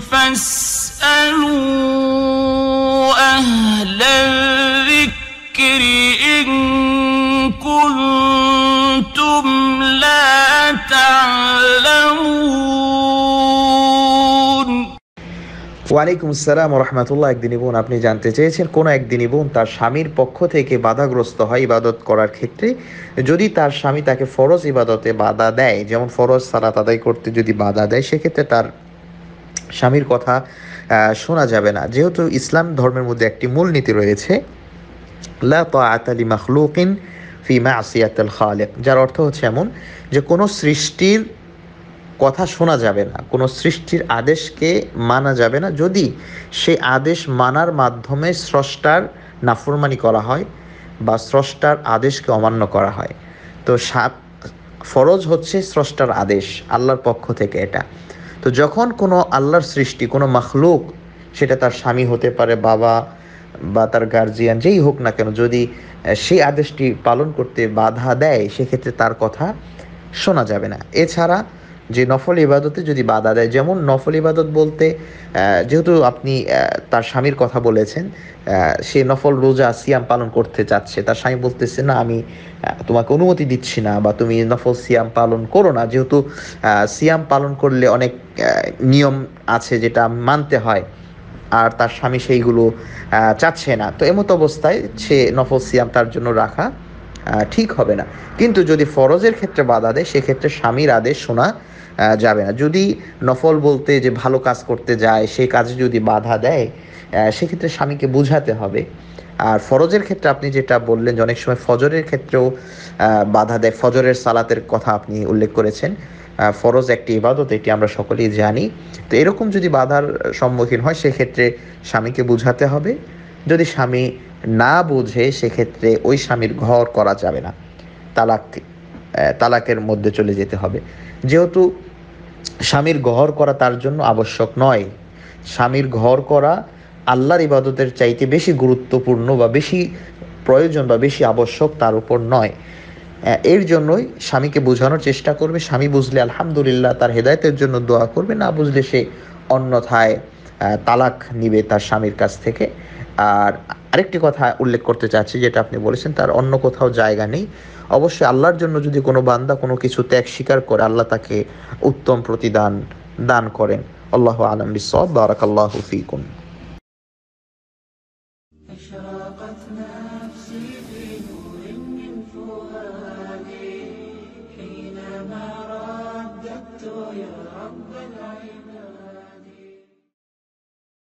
ওয়ালাইকুম আসসালাম রহমতুল্লাহ একদিনই বোন আপনি জানতে চেয়েছেন কোনো একদিনই বোন তার স্বামীর পক্ষ থেকে বাধাগ্রস্ত হয় ইবাদত করার ক্ষেত্রে যদি তার স্বামী তাকে ফরজ ইবাদতে বাধা দেয় যেমন ফরজ সালাত আদায় করতে যদি বাধা দেয় সেক্ষেত্রে তার স্বামীর কথা শোনা যাবে না যেহেতু ইসলাম ধর্মের মধ্যে একটি মূলনীতি রয়েছে লা যার অর্থ হচ্ছে এমন যে কোনো সৃষ্টির কথা শোনা যাবে না কোনো সৃষ্টির আদেশকে মানা যাবে না যদি সেই আদেশ মানার মাধ্যমে স্রষ্টার নাফরমানি করা হয় বা স্রষ্টার আদেশকে অমান্য করা হয় তো সাত ফরজ হচ্ছে স্রষ্টার আদেশ আল্লাহর পক্ষ থেকে এটা তো যখন কোনো আল্লাহর সৃষ্টি কোনো মাখলুক সেটা তার স্বামী হতে পারে বাবা বা তার গার্জিয়ান যেই হোক না কেন যদি সেই আদেশটি পালন করতে বাধা দেয় সেক্ষেত্রে তার কথা শোনা যাবে না এছাড়া যে নফল ইবাদতে যদি বাধা দেয় যেমন নফল ইবাদত বলতে যেহেতু আপনি তার স্বামীর কথা বলেছেন সে নফল রোজা সিয়াম পালন করতে চাচ্ছে তার স্বামী বলতেছে না আমি তোমাকে অনুমতি দিচ্ছি না বা তুমি নফল সিয়াম পালন করো না যেহেতু সিয়াম পালন করলে অনেক নিয়ম আছে যেটা মানতে হয় আর তার স্বামী সেইগুলো চাচ্ছে না তো এমত অবস্থায় সে নফল সিয়াম তার জন্য রাখা ঠিক হবে না কিন্তু যদি ফরজের ক্ষেত্রে বাধা দেয় সেক্ষেত্রে স্বামীর আদেশ শোনা যাবে না যদি নফল বলতে যে ভালো কাজ করতে যায় সেই কাজে যদি বাধা দেয় সেক্ষেত্রে স্বামীকে বুঝাতে হবে আর ফরজের ক্ষেত্রে আপনি যেটা বললেন যে অনেক সময় ফজরের ক্ষেত্রেও বাধা দেয় ফজরের সালাতের কথা আপনি উল্লেখ করেছেন ফরজ একটি ইবাদত এটি আমরা সকলেই জানি তো এরকম যদি বাধার সম্মুখীন হয় সেক্ষেত্রে স্বামীকে বুঝাতে হবে যদি স্বামী না বুঝে সেক্ষেত্রে ওই স্বামীর ঘর করা যাবে না তালাক তালাকের মধ্যে চলে যেতে হবে যেহেতু স্বামীর ঘর করা তার জন্য আবশ্যক নয় স্বামীর ঘর করা আল্লাহর ইবাদতের চাইতে বেশি গুরুত্বপূর্ণ বা বেশি প্রয়োজন বা বেশি আবশ্যক তার উপর নয় এর জন্যই স্বামীকে বোঝানোর চেষ্টা করবে স্বামী বুঝলে আলহামদুলিল্লাহ তার হেদায়তের জন্য দোয়া করবে না বুঝলে সে অন্যথায় তালাক নিবে তার স্বামীর কাছ থেকে আর আরেকটি কথা উল্লেখ করতে চাচ্ছি যেটা আপনি বলেছেন তার অন্য কোথাও জায়গা নেই অবশ্যই আল্লাহর জন্য যদি কোনো বান্দা কোনো কিছু ত্যাগ স্বীকার করে আল্লাহ তাকে উত্তম প্রতিদান দান করেন আল্লাহ আলম বিসব বারাকাল্লাহ ফিকুন يا رب